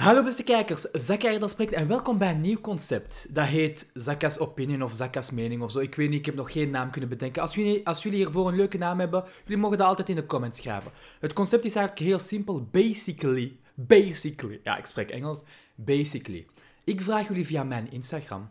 Hallo beste kijkers, hier dat spreekt en welkom bij een nieuw concept. Dat heet Zakkas Opinion of Zakkas Mening of zo. Ik weet niet, ik heb nog geen naam kunnen bedenken. Als jullie, als jullie hiervoor een leuke naam hebben, jullie mogen dat altijd in de comments schrijven. Het concept is eigenlijk heel simpel. Basically, basically, ja ik spreek Engels, basically. Ik vraag jullie via mijn Instagram.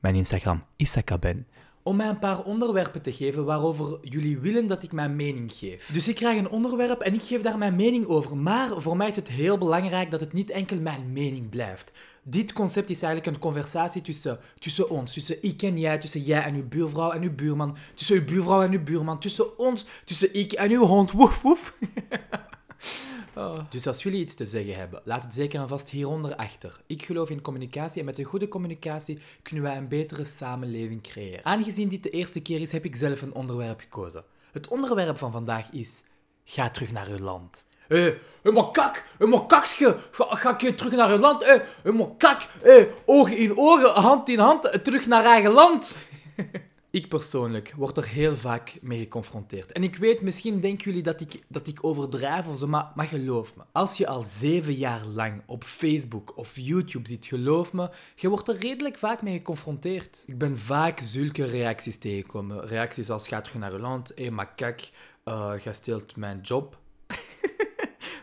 Mijn Instagram is Zakkaben om mij een paar onderwerpen te geven waarover jullie willen dat ik mijn mening geef. Dus ik krijg een onderwerp en ik geef daar mijn mening over. Maar voor mij is het heel belangrijk dat het niet enkel mijn mening blijft. Dit concept is eigenlijk een conversatie tussen, tussen ons. Tussen ik en jij, tussen jij en uw buurvrouw en uw buurman. Tussen uw buurvrouw en uw buurman. Tussen ons, tussen ik en uw hond. Woef, woef. Dus als jullie iets te zeggen hebben, laat het zeker en vast hieronder achter. Ik geloof in communicatie en met een goede communicatie kunnen wij een betere samenleving creëren. Aangezien dit de eerste keer is, heb ik zelf een onderwerp gekozen. Het onderwerp van vandaag is: ga terug naar uw land. Hé, hey, een mokak, een ga, ga ik je terug naar uw land? Hé, een mokak, oog in ogen, hand in hand, terug naar eigen land. Ik persoonlijk word er heel vaak mee geconfronteerd. En ik weet, misschien denken jullie dat ik, dat ik overdrijf of zo, maar, maar geloof me. Als je al zeven jaar lang op Facebook of YouTube zit, geloof me, je wordt er redelijk vaak mee geconfronteerd. Ik ben vaak zulke reacties tegengekomen. Reacties als, ga je naar je land? Hé, hey, maar kijk, eh, je steelt mijn job.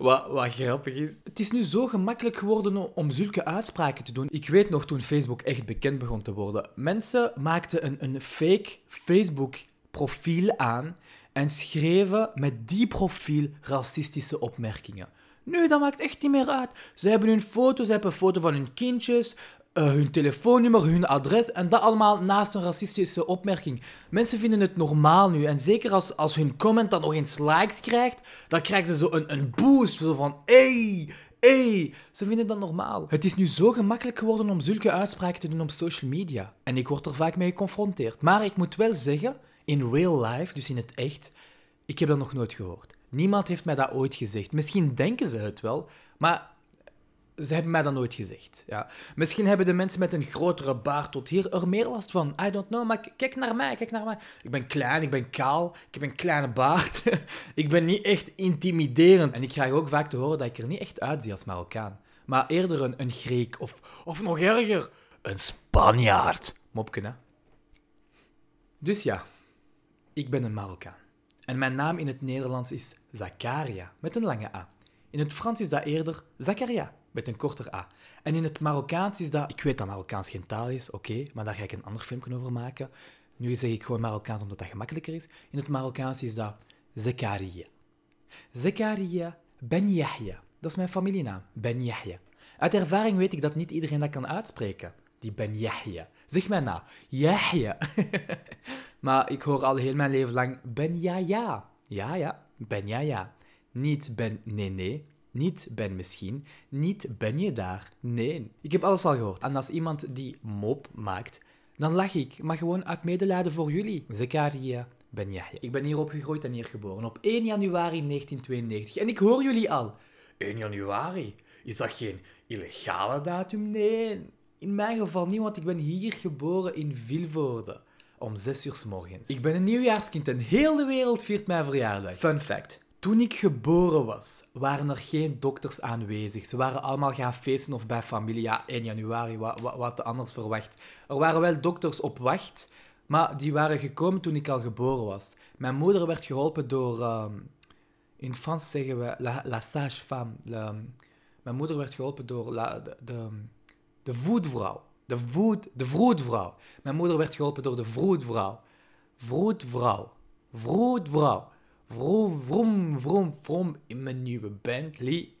Wat, wat grappig is. Het is nu zo gemakkelijk geworden om zulke uitspraken te doen. Ik weet nog toen Facebook echt bekend begon te worden. Mensen maakten een, een fake Facebook-profiel aan en schreven met die profiel racistische opmerkingen. Nu, dat maakt echt niet meer uit. Ze hebben hun foto, ze hebben een foto van hun kindjes, eh, hun telefoonnummer, hun adres en dat allemaal naast een racistische opmerking. Mensen vinden het normaal nu en zeker als, als hun comment dan nog eens likes krijgt, dan krijgen ze zo een, een boost zo van hey, hey, ze vinden dat normaal. Het is nu zo gemakkelijk geworden om zulke uitspraken te doen op social media en ik word er vaak mee geconfronteerd. Maar ik moet wel zeggen, in real life, dus in het echt, ik heb dat nog nooit gehoord. Niemand heeft mij dat ooit gezegd. Misschien denken ze het wel, maar ze hebben mij dat nooit gezegd. Ja. Misschien hebben de mensen met een grotere baard tot hier er meer last van. I don't know, maar kijk naar mij, kijk naar mij. Ik ben klein, ik ben kaal, ik heb een kleine baard. ik ben niet echt intimiderend. En ik krijg ook vaak te horen dat ik er niet echt uitzie als Marokkaan. Maar eerder een, een Griek of, of nog erger, een Spanjaard. Mopken, hè? Dus ja, ik ben een Marokkaan. En mijn naam in het Nederlands is Zakaria, met een lange A. In het Frans is dat eerder Zakaria, met een korter A. En in het Marokkaans is dat... Ik weet dat Marokkaans geen taal is, oké, maar daar ga ik een ander filmpje over maken. Nu zeg ik gewoon Marokkaans omdat dat gemakkelijker is. In het Marokkaans is dat Zekaria. Zekaria Ben Yahya. Dat is mijn familienaam, Ben Yahya. Uit ervaring weet ik dat niet iedereen dat kan uitspreken, die Ben Yahya. Zeg mij na, nou, Yahya. maar ik hoor al heel mijn leven lang Ben Yahya. Ja, ja, Ben Yahya. Niet Ben Nene, niet ben misschien, niet ben je daar. Nee. Ik heb alles al gehoord. En als iemand die mop maakt, dan lach ik, maar gewoon uit medelijden voor jullie. Zekaria ben jij. Ik ben hier opgegroeid en hier geboren, op 1 januari 1992. En ik hoor jullie al. 1 januari? Is dat geen illegale datum? Nee, in mijn geval niet, want ik ben hier geboren in Vilvoorde om 6 uur s morgens. Ik ben een nieuwjaarskind en heel de wereld viert mijn verjaardag. Fun fact: toen ik geboren was, waren er geen dokters aanwezig. Ze waren allemaal gaan feesten of bij familie. Ja, 1 januari, wat, wat, anders verwacht. Er waren wel dokters op wacht, maar die waren gekomen toen ik al geboren was. Mijn moeder werd geholpen door... Ehm, in Frans zeggen we la, sage-femme. Ehm, mijn moeder werd geholpen door de, de, ehm, de De, voed, de vroedvrouw. Mijn moeder werd geholpen door de vroedvrouw. Vroedvrouw. Vroedvrouw. Vroom, vroom, vroom, vroom in mijn nieuwe Bentley.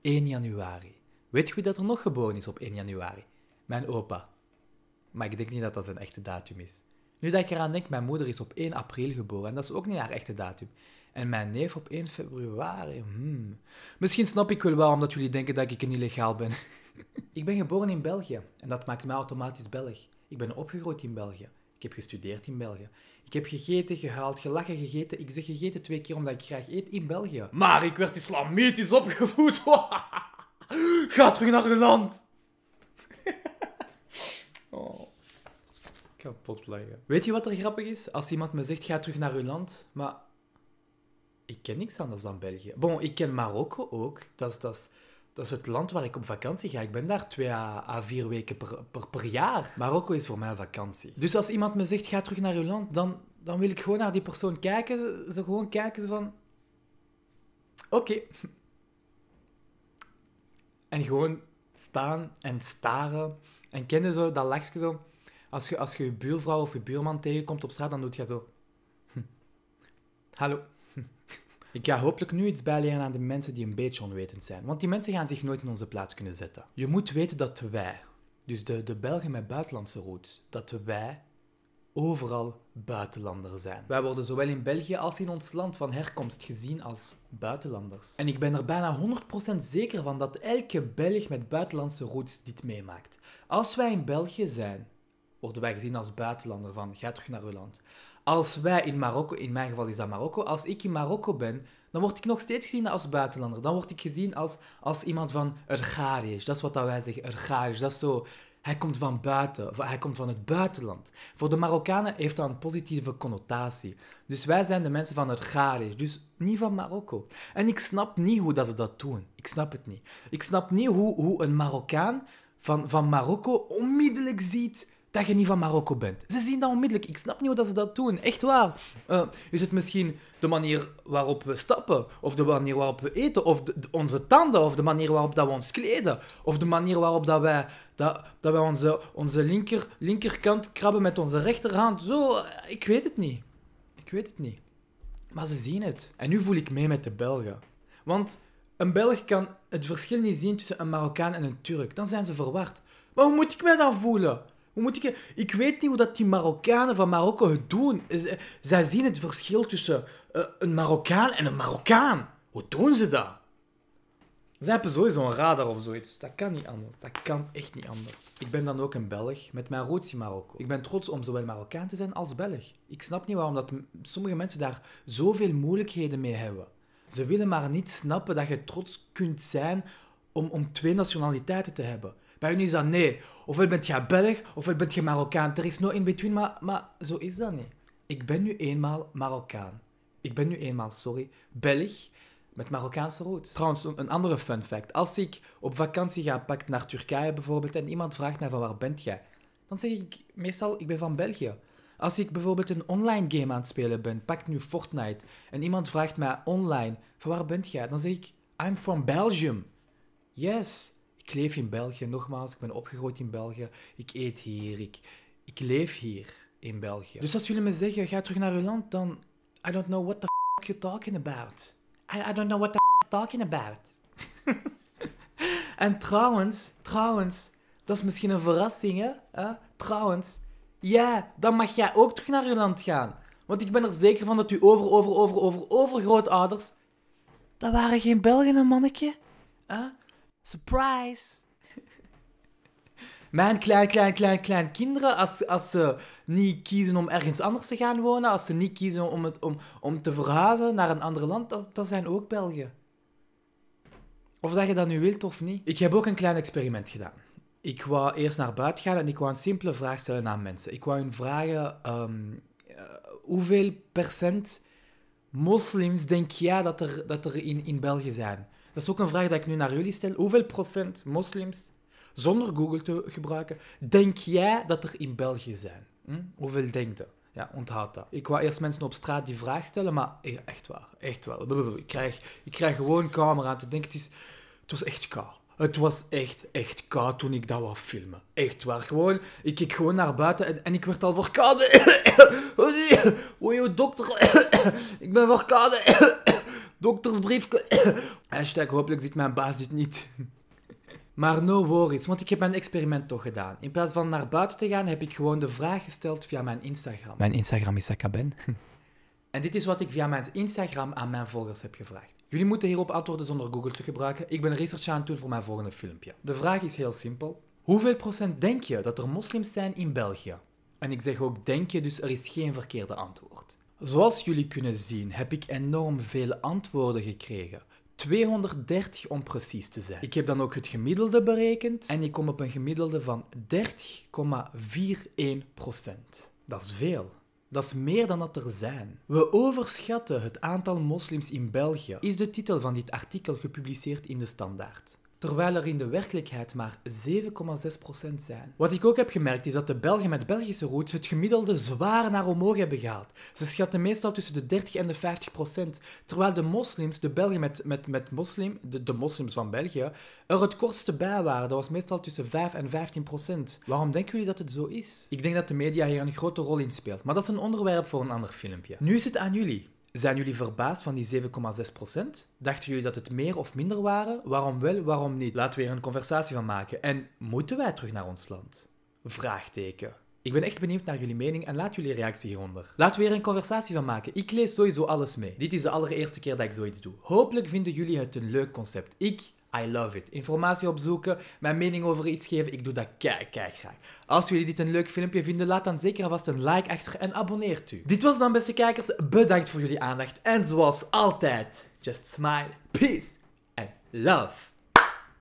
1 januari. Weet je wie dat er nog geboren is op 1 januari? Mijn opa. Maar ik denk niet dat dat een echte datum is. Nu dat ik eraan denk, mijn moeder is op 1 april geboren en dat is ook niet haar echte datum. En mijn neef op 1 februari. Hmm. Misschien snap ik wel waarom dat jullie denken dat ik een illegaal ben. ik ben geboren in België en dat maakt mij automatisch Belg. Ik ben opgegroeid in België. Ik heb gestudeerd in België. Ik heb gegeten, gehuild, gelachen, gegeten. Ik zeg gegeten twee keer omdat ik graag eet in België. Maar ik werd islamitisch opgevoed. Ga terug naar uw land. oh. Kapot lachen. Weet je wat er grappig is? Als iemand me zegt, ga terug naar uw land. Maar ik ken niks anders dan België. Bon, ik ken Marokko ook. Dat is, dat is, dat is het land waar ik op vakantie ga. Ik ben daar twee à, vier weken per, per, per jaar. Marokko is voor mij vakantie. Dus als iemand me zegt, ga terug naar uw land, dan, dan wil ik gewoon naar die persoon kijken. ze gewoon kijken van... Oké. En gewoon staan en staren. En kennen zo dat lachje zo. Als je, als je je buurvrouw of je buurman tegenkomt op straat, dan doet je zo... Hm. Hallo. Ik ga hopelijk nu iets bijleren aan de mensen die een beetje onwetend zijn, want die mensen gaan zich nooit in onze plaats kunnen zetten. Je moet weten dat wij, dus de, de Belgen met buitenlandse roots, dat wij overal buitenlander zijn. Wij worden zowel in België als in ons land van herkomst gezien als buitenlanders. En ik ben er bijna 100% zeker van dat elke Belg met buitenlandse roots dit meemaakt. Als wij in België zijn, worden wij gezien als buitenlander van ga terug naar uw land. Als wij in Marokko, in mijn geval is dat Marokko, als ik in Marokko ben, dan word ik nog steeds gezien als buitenlander. Dan word ik gezien als, als iemand van Ergariërs. Dat is wat dat wij zeggen, Ergariërs. Dat is zo, hij komt van buiten, hij komt van het buitenland. Voor de Marokkanen heeft dat een positieve connotatie. Dus wij zijn de mensen van Ergariërs, dus niet van Marokko. En ik snap niet hoe dat ze dat doen. Ik snap het niet. Ik snap niet hoe, hoe een Marokkaan van, van Marokko onmiddellijk ziet dat je niet van Marokko bent. Ze zien dat onmiddellijk. Ik snap niet hoe dat ze dat doen. Echt waar. Eh, is het misschien de manier waarop we stappen? Of de manier waarop we eten? Of onze tanden? Of de manier waarop dat we ons kleden? Of de manier waarop dat wij, dat, dat wij onze, onze linker, linkerkant krabben met onze rechterhand? Zo, eh, ik weet het niet. Ik weet het niet. Maar ze zien het. En nu voel ik mee met de Belgen. Want een Belg kan het verschil niet zien tussen een Marokkaan en een Turk. Dan zijn ze verward. Maar hoe moet ik mij dan voelen? ik... Ik weet niet hoe dat die Marokkanen van Marokko het doen. Zij zien het verschil tussen eh, een Marokkaan en een Marokkaan. Hoe doen ze dat? Ze hebben sowieso een radar of zoiets. Dat kan niet anders. Dat kan echt niet anders. Ik ben dan ook een Belg met mijn roots in Marokko. Ik ben trots om zowel Marokkaan te zijn als Belg. Ik snap niet waarom dat sommige mensen daar zoveel moeilijkheden mee hebben. Ze willen maar niet snappen dat je trots kunt zijn om, om twee nationaliteiten te hebben. Bij hun is dat nee. Ofwel bent je Belg, ofwel bent je Marokkaan. Er is no in between, maar, maar zo is dat niet. Ik ben nu eenmaal Marokkaan. Ik ben nu eenmaal, sorry, Belg met Marokkaanse roots. Trouwens, een andere fun fact. Als ik op vakantie ga pakt naar Turkije bijvoorbeeld en iemand vraagt mij van waar bent jij? Dan zeg ik meestal ik ben van België. Als ik bijvoorbeeld een online game aan het spelen ben, pak nu Fortnite, en iemand vraagt mij online van waar bent jij? Dan zeg ik I'm from Belgium. Yes, ik leef in België, nogmaals, ik ben opgegroeid in België. Ik eet hier, ik, ik leef hier in België. Dus als jullie me zeggen, ga terug naar uw land, dan... I don't know what the f*** you're talking about. I, I don't know what the f*** you're talking about. en trouwens, trouwens, dat is misschien een verrassing, hè? trouwens, ja, dan mag jij ook terug naar uw land gaan. Want ik ben er zeker van dat u over, over, over, over, grootouders. Dat waren geen Belgen, mannetje. Surprise! Mijn klein, klein, klein, klein kinderen, als, als ze niet kiezen om ergens anders te gaan wonen, als ze niet kiezen om, om, om te verhuizen naar een ander land, dat, dat zijn ook Belgen. Of dat je dat nu wilt of niet. Ik heb ook een klein experiment gedaan. Ik wou eerst naar buiten gaan en ik wou een simpele vraag stellen aan mensen. Ik wou hun vragen: ehm, eh, hoeveel procent moslims denk jij dat er, dat er in, in België zijn? Dat is ook een vraag die ik nu naar jullie stel. Hoeveel procent moslims zonder Google te gebruiken, denk jij dat er in België zijn? Hm? Hoeveel denk je? Ja, onthoud dat. Ik wou eerst mensen op straat die vraag stellen, maar echt waar, echt wel. Ik krijg, ik krijg gewoon camera aan te denken. Het, is, het was echt koud. Het was echt, echt koud toen ik dat wou filmen. Echt waar. Gewoon, ik keek gewoon naar buiten en, en ik werd al verkouden. je dokter. ik ben verkouden. doktersbrief. Hashtag hopelijk ziet mijn baas dit niet. Maar no worries, want ik heb mijn experiment toch gedaan. In plaats van naar buiten te gaan, heb ik gewoon de vraag gesteld via mijn Instagram. Mijn Instagram is Akaben. En dit is wat ik via mijn Instagram aan mijn volgers heb gevraagd. Jullie moeten hierop antwoorden zonder Google te gebruiken. Ik ben research aan het doen voor mijn volgende filmpje. De vraag is heel simpel. Hoeveel procent denk je dat er moslims zijn in België? En ik zeg ook denk je, dus er is geen verkeerde antwoord. Zoals jullie kunnen zien heb ik enorm veel antwoorden gekregen. 230 om precies te zijn. Ik heb dan ook het gemiddelde berekend en ik kom op een gemiddelde van 30,41%. Dat is veel. Dat is meer dan dat er zijn. We overschatten het aantal moslims in België, is de titel van dit artikel gepubliceerd in de Standaard terwijl er in de werkelijkheid maar 7,6% zijn. Wat ik ook heb gemerkt is dat de Belgen met Belgische roots het gemiddelde zwaar naar omhoog hebben gehaald. Ze schatten meestal tussen de 30 en de 50 terwijl de moslims, de Belgen met, met, met moslim, de, de moslims van België, er het kortste bij waren. Dat was meestal tussen 5 en 15 Waarom denken jullie dat het zo is? Ik denk dat de media hier een grote rol in speelt, maar dat is een onderwerp voor een ander filmpje. Nu is het aan jullie. Zijn jullie verbaasd van die 7,6%? Dachten jullie dat het meer of minder waren? Waarom wel, waarom niet? Laten we er een conversatie van maken. En moeten wij terug naar ons land? Vraagteken. Ik ben echt benieuwd naar jullie mening en laat jullie reactie hieronder. Laten we er een conversatie van maken. Ik lees sowieso alles mee. Dit is de allereerste keer dat ik zoiets doe. Hopelijk vinden jullie het een leuk concept. Ik I love it. Informatie opzoeken, mijn mening over iets geven, ik doe dat kijk, kijk graag. Als jullie dit een leuk filmpje vinden, laat dan zeker alvast een like achter en abonneert u. Dit was dan, beste kijkers. Bedankt voor jullie aandacht. En zoals altijd, just smile, peace and love.